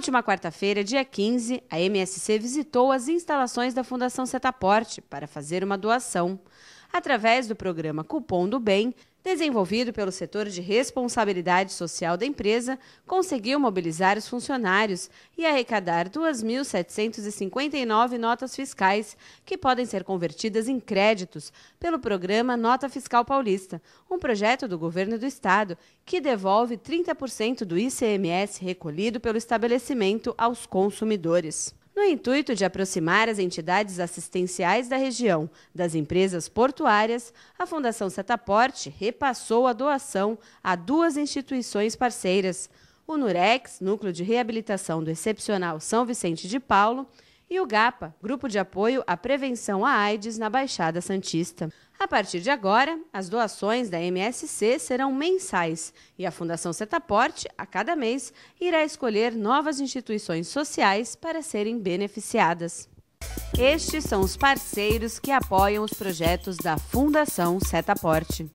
última quarta-feira, dia 15, a MSC visitou as instalações da Fundação Setaporte para fazer uma doação através do programa Cupom do Bem, desenvolvido pelo setor de responsabilidade social da empresa, conseguiu mobilizar os funcionários e arrecadar 2.759 notas fiscais, que podem ser convertidas em créditos pelo programa Nota Fiscal Paulista, um projeto do governo do estado que devolve 30% do ICMS recolhido pelo estabelecimento aos consumidores no intuito de aproximar as entidades assistenciais da região das empresas portuárias, a Fundação Setaporte repassou a doação a duas instituições parceiras, o Nurex, Núcleo de Reabilitação do Excepcional São Vicente de Paulo, e o GAPA, Grupo de Apoio à Prevenção à AIDS na Baixada Santista. A partir de agora, as doações da MSC serão mensais e a Fundação Setaporte, a cada mês, irá escolher novas instituições sociais para serem beneficiadas. Estes são os parceiros que apoiam os projetos da Fundação Setaporte.